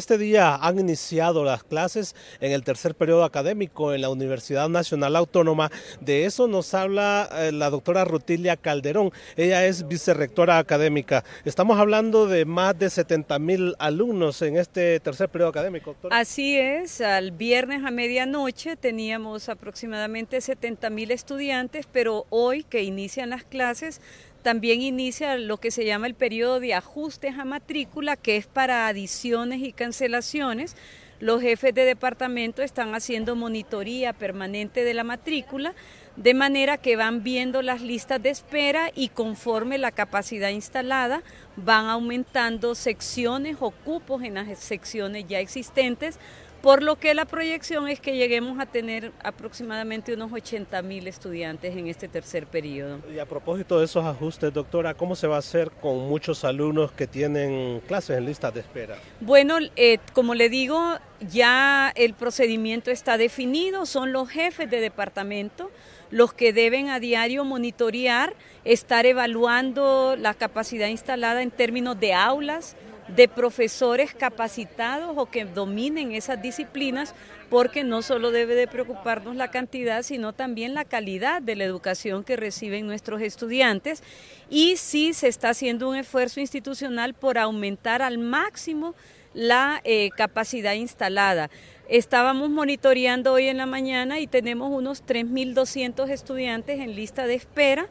Este día han iniciado las clases en el tercer periodo académico en la Universidad Nacional Autónoma. De eso nos habla eh, la doctora Rutilia Calderón. Ella es vicerrectora académica. Estamos hablando de más de 70 mil alumnos en este tercer periodo académico. Así es. Al viernes a medianoche teníamos aproximadamente 70 mil estudiantes, pero hoy que inician las clases también inicia lo que se llama el periodo de ajustes a matrícula, que es para adiciones y cancelaciones. Los jefes de departamento están haciendo monitoría permanente de la matrícula, de manera que van viendo las listas de espera y conforme la capacidad instalada van aumentando secciones o cupos en las secciones ya existentes por lo que la proyección es que lleguemos a tener aproximadamente unos 80 mil estudiantes en este tercer periodo. Y a propósito de esos ajustes, doctora, ¿cómo se va a hacer con muchos alumnos que tienen clases en lista de espera? Bueno, eh, como le digo, ya el procedimiento está definido, son los jefes de departamento los que deben a diario monitorear, estar evaluando la capacidad instalada en términos de aulas, de profesores capacitados o que dominen esas disciplinas, porque no solo debe de preocuparnos la cantidad, sino también la calidad de la educación que reciben nuestros estudiantes. Y sí se está haciendo un esfuerzo institucional por aumentar al máximo la eh, capacidad instalada. Estábamos monitoreando hoy en la mañana y tenemos unos 3.200 estudiantes en lista de espera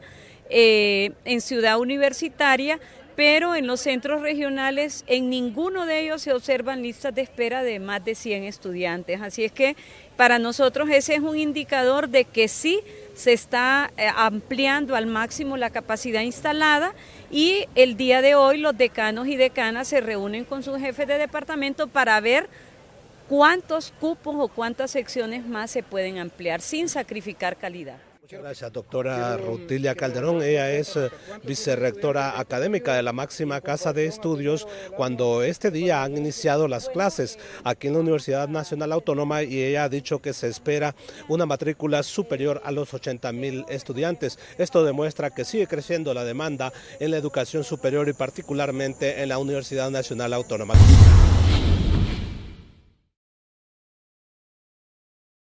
eh, en Ciudad Universitaria pero en los centros regionales en ninguno de ellos se observan listas de espera de más de 100 estudiantes. Así es que para nosotros ese es un indicador de que sí se está eh, ampliando al máximo la capacidad instalada y el día de hoy los decanos y decanas se reúnen con sus jefes de departamento para ver cuántos cupos o cuántas secciones más se pueden ampliar sin sacrificar calidad gracias, doctora Rutilia Calderón. Ella es eh, vicerrectora académica de la máxima casa de estudios cuando este día han iniciado las clases aquí en la Universidad Nacional Autónoma y ella ha dicho que se espera una matrícula superior a los 80 mil estudiantes. Esto demuestra que sigue creciendo la demanda en la educación superior y particularmente en la Universidad Nacional Autónoma.